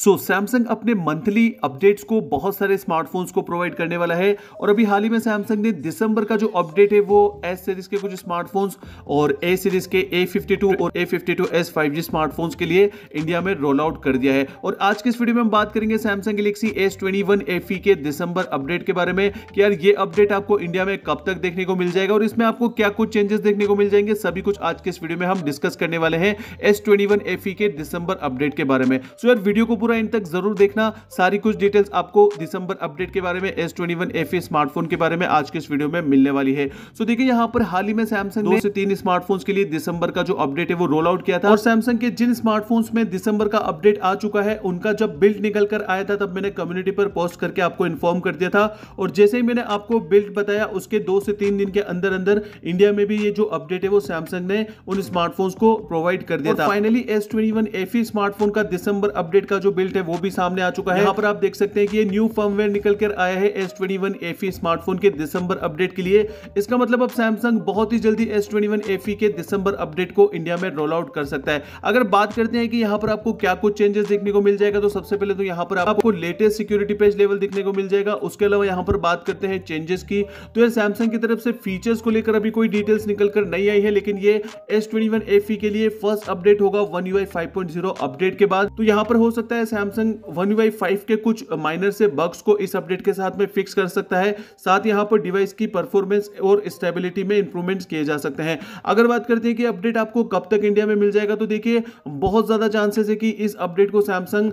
सो so, Samsung अपने monthly updates को बहुत सारे स्मार्टफोन्स को प्रोवाइड करने वाला है और अभी हाल ही में सैमसंग ने दिसंबर का जो अपडेट है वो एस सीरीज के कुछ स्मार्टफोन्स और ए सीरीज के ए फिफ्टी टू और A fifty two S five G smartphones के लिए इंडिया में रोल आउट कर दिया है और आज के इस वीडियो में हम बात करेंगे Samsung Galaxy S twenty one F E के दिसंबर अपडेट के बारे में कि यार ये अपडेट आपको इंडिया में कब तक देखने को मिल जाएगा और इसमें आपको क्या कुछ चेंजेस देखने को मिल जाएंगे सभी कुछ आज के इस वीडियो में हम डिस्कस करने वाले हैं S twenty one F E के दिसंबर अपडेट के बारे में सो यार वीडियो को पूरा इन तक जरूर देखना सारी कुछ डिटेल्स आपको दिसंबर अपडेट के बारे में S twenty one F smartphone के बारे में आज के इस वीडियो में मिलने वाली है सो देखिए यहाँ पर हाल ही में सैमसंग दो से तीन स्मार्टफोन के लिए दिसंबर का जो अपडेट है वो रोल आउट किया था और सैमसंग के जिन स्मार्टफोन में दिसंबर का अपडेट आ चुका है उनका जब बिल्ड निकल कर आया था तब मैंने कम्युनिटी पर पोस्ट करके आपको इन्फॉर्म कर दिया था और जैसे ही मैंने आपको बिल्ड बताया उसके दो से तीन दिन के अंदर अंदर इंडिया में भी ये जो अपडेट है वो सैमसंग ने उन स्मार्टफोन्स को प्रोवाइड कर दिया था फाइनली एस ट्वेंटी स्मार्टफोन का दिसंबर अपडेट का जो बिल्ट है वो भी सामने आ चुका है यहाँ पर आप देख सकते हैं कि ये न्यू फर्मवेयर निकल कर आया है S twenty one F smartphone के दिसंबर अपडेट के लिए इसका मतलब अब सैमसंग बहुत ही जल्दी एस ट्वेंटी वन एफ के दिसंबर अपडेट को इंडिया में रोल आउट कर सकता है अगर बात करते हैं कि यहाँ पर आपको क्या कुछ चेंजेस देखने को मिल जाएगा तो सबसे पहले तो यहाँ पर आपको लेटेस्ट सिक्योरिटी पेज लेवल देखने को मिल जाएगा उसके अलावा यहाँ पर बात करते हैं चेंजेस की तो ये सैमसंग की तरफ से फीचर्स को लेकर अभी कोई डिटेल्स निकल कर नहीं आई है लेकिन ये एस ट्वेंटी वन एफ के लिए फर्स्ट अपडेट होगा one U I five point zero update के बाद तो यहाँ पर हो सकता है है सैमसंग वन वाई फाइव के कुछ माइनर से बग्स को इस अपडेट के साथ में फिक्स कर सकता है साथ यहाँ पर डिवाइस की परफॉर्मेंस और स्टेबिलिटी में इंप्रूवमेंट्स किए जा सकते हैं अगर बात करते हैं कि अपडेट आपको कब तक इंडिया में मिल जाएगा तो देखिए बहुत ज़्यादा चांसेस है कि इस अपडेट को सैमसंग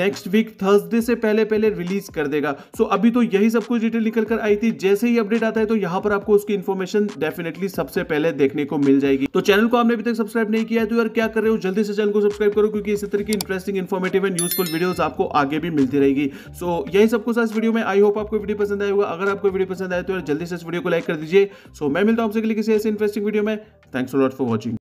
नेक्स्ट वीक थर्सडे से पहले पहले रिलीज कर देगा सो अभी तो यही सब कुछ डिटेल निकल कर आई थी जैसे ही अपडेट आता है तो यहाँ पर आपको उसकी इन्फॉर्मेशन डेफिनेटली सबसे पहले देखने को मिल जाएगी तो चैनल को आपने अभी तक सब्सक्राइब नहीं किया है तो यार क्या कर रहे हो जल्दी से चैनल को सब्सक्राइब करो क्योंकि इसी तरह की interesting informative important useful videos आपको आगे भी मिलती रहेगी सो so, यही सब कुछ इस वीडियो में आई होप आपको वीडियो पसंद आएगा अगर आपको वीडियो पसंद आए तो जल्दी से इस वीडियो को लाइक कर दीजिए सो so, मैं मिलता हूँ आपसे किसी ऐसे इंटरेस्टिंग वीडियो में थैंक्स लॉट फॉर वॉचिंग